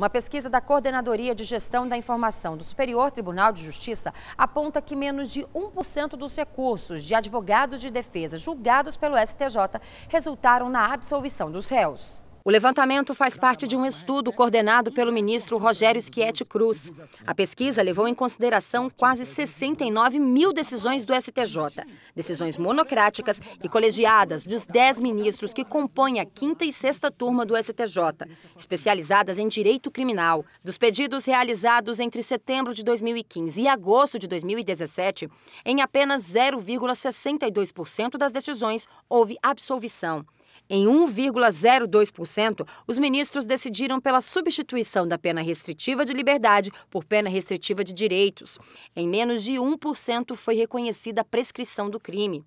Uma pesquisa da Coordenadoria de Gestão da Informação do Superior Tribunal de Justiça aponta que menos de 1% dos recursos de advogados de defesa julgados pelo STJ resultaram na absolvição dos réus. O levantamento faz parte de um estudo coordenado pelo ministro Rogério Schietti Cruz. A pesquisa levou em consideração quase 69 mil decisões do STJ, decisões monocráticas e colegiadas dos 10 ministros que compõem a quinta e sexta turma do STJ, especializadas em direito criminal. Dos pedidos realizados entre setembro de 2015 e agosto de 2017, em apenas 0,62% das decisões houve absolvição. Em 1,02%, os ministros decidiram pela substituição da pena restritiva de liberdade por pena restritiva de direitos. Em menos de 1% foi reconhecida a prescrição do crime.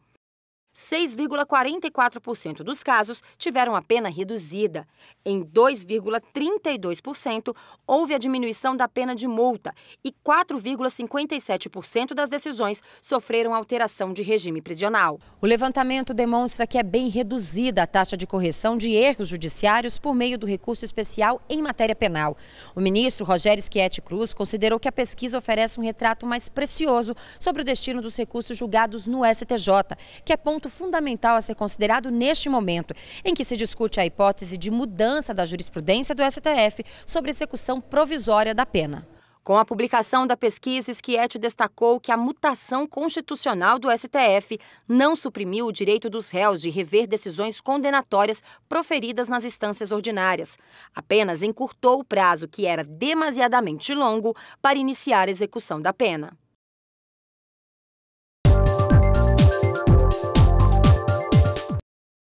6,44% dos casos tiveram a pena reduzida. Em 2,32%, houve a diminuição da pena de multa e 4,57% das decisões sofreram alteração de regime prisional. O levantamento demonstra que é bem reduzida a taxa de correção de erros judiciários por meio do recurso especial em matéria penal. O ministro Rogério Schietti Cruz considerou que a pesquisa oferece um retrato mais precioso sobre o destino dos recursos julgados no STJ, que é ponto ponto fundamental a ser considerado neste momento, em que se discute a hipótese de mudança da jurisprudência do STF sobre execução provisória da pena. Com a publicação da pesquisa, Schietti destacou que a mutação constitucional do STF não suprimiu o direito dos réus de rever decisões condenatórias proferidas nas instâncias ordinárias. Apenas encurtou o prazo, que era demasiadamente longo, para iniciar a execução da pena.